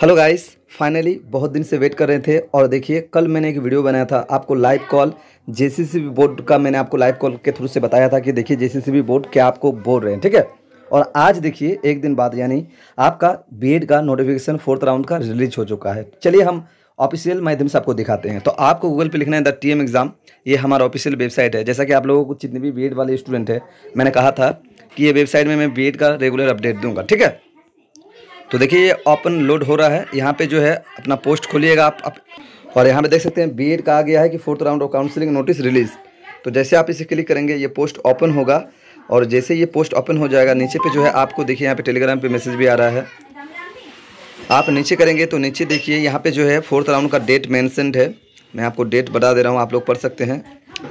hello guys finally बहुत दिन से वेट कर रहे थे और देखिए कल मैंने एक वीडियो बनाया था आपको लाइव कॉल जे बोर्ड का मैंने आपको लाइव कॉल के थ्रू से बताया था कि देखिए जे बोर्ड क्या आपको बोल रहे हैं ठीक है और आज देखिए एक दिन बाद यानी आपका बी का नोटिफिकेशन फोर्थ राउंड का रिलीज हो चुका है चलिए हम ऑफिशियल माध्यम से आपको दिखाते हैं तो आपको गूगल पे लिखना है द टी एम एग्ज़ाम ये हमारा ऑफिशियल वेबसाइट है जैसा कि आप लोगों को जितने भी बी वाले स्टूडेंट हैं मैंने कहा था कि ये वेबसाइट में मैं बी का रेगुलर अपडेट दूंगा ठीक है तो देखिए ये ओपन लोड हो रहा है यहाँ पे जो है अपना पोस्ट खोलिएगा आप, आप और यहाँ पे देख सकते हैं बी का आ गया है कि fourth round of counselling notice release तो जैसे आप इसे क्लिक करेंगे ये पोस्ट ओपन होगा और जैसे ये पोस्ट ओपन हो जाएगा नीचे पे जो है आपको देखिए यहाँ पे टेलीग्राम पे मैसेज भी आ रहा है आप नीचे करेंगे तो नीचे देखिए यहाँ पे जो है फोर्थ राउंड का डेट मैंसेंड है मैं आपको डेट बता दे रहा हूँ आप लोग पढ़ सकते हैं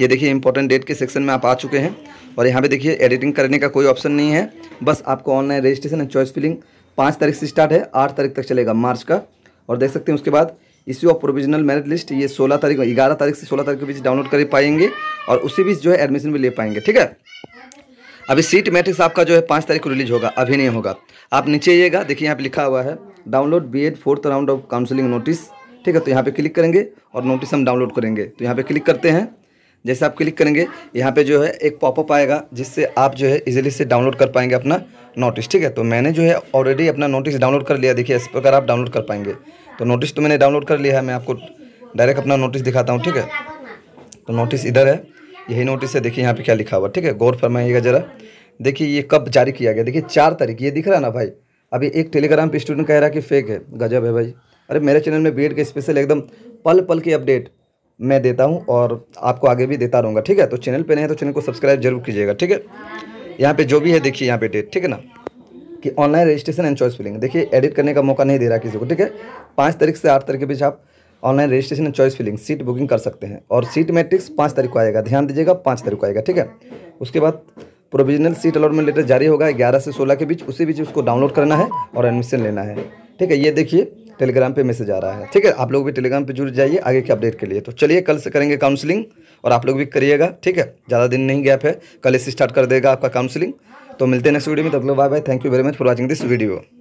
ये देखिए इंपॉर्टेंट डेट के सेक्शन में आप आ चुके हैं और यहाँ पे देखिए एडिटिंग करने का कोई ऑप्शन नहीं है बस आपको online registration and choice filling पाँच तारीख से स्टार्ट है आठ तारीख तक चलेगा मार्च का और देख सकते हैं उसके बाद issue of provisional merit list ये सोलह तारीख ग्यारह तारीख से सोलह तारीख के बीच डाउनलोड कर पाएंगे और उसी बीच जो है एडमिशन भी ले पाएंगे ठीक है अभी सीट मैट्रिक्स आपका जो है पाँच तारीख को रिलीज होगा अभी नहीं होगा आप नीचे आइएगा देखिए यहाँ पे लिखा हुआ है download B Ed fourth round of counselling notice ठीक है तो यहाँ पे क्लिक करेंगे और नोटिस हम डाउनलोड करेंगे तो यहाँ पे क्लिक करते हैं जैसे आप क्लिक करेंगे यहाँ पे जो है एक पॉपअप आएगा जिससे आप जो है इजिली से डाउनलोड कर पाएंगे अपना नोटिस ठीक है तो मैंने जो है ऑलरेडी अपना नोटिस डाउनलोड कर लिया देखिए इस प्रकार आप डाउनलोड कर पाएंगे तो नोटिस तो मैंने डाउनलोड कर लिया है मैं आपको डायरेक्ट अपना नोटिस दिखाता हूँ ठीक है तो नोटिस इधर है यही नोटिस है देखिए यहाँ पे क्या लिखा हुआ ठीक है गौर फरमाइएगा जरा देखिए ये कब जारी किया गया देखिए चार तारीख ये दिख रहा ना भाई अभी एक टेलीग्राम पे स्टूडेंट कह रहा कि फेक है गजब है भाई अरे मेरे चैनल में बी के स्पेशल एकदम पल पल की अपडेट मैं देता हूँ और आपको आगे भी देता रहूँगा ठीक है तो चैनल पे नहीं है तो चैनल को सब्सक्राइब जरूर कीजिएगा ठीक है यहाँ पे जो भी है देखिए यहाँ पे डेट ठीक है ना कि online registration and choice filling देखिए एडिट करने का मौका नहीं दे रहा किसी को ठीक है पाँच तारीख से आठ तारीख के बीच आप online registration and choice filling seat booking कर सकते हैं और सीट मैट्रिक्स पाँच तारीख को आएगा ध्यान दीजिएगा पाँच तारीख को आएगा ठीक है उसके बाद प्रोविजनल सीट अलॉटमेंट लेटर जारी होगा ग्यारह से सोलह के बीच उसी बीच उसको डाउनलोड करना है और एडमिशन लेना है ठीक है ये देखिए टेलीग्राम पे मैसेज आ रहा है ठीक है आप लोग भी टेलीग्राम पे जुड़ जाइए आगे के अपडेट के लिए तो चलिए कल से करेंगे काउंसलिंग और आप लोग भी करिएगा ठीक है ज़्यादा दिन नहीं गैप है कल इसे स्टार्ट कर देगा आपका काउंसिलिंग तो मिलते हैं नेक्स्ट वीडियो में तब लोग bye bye thank you very much for watching this video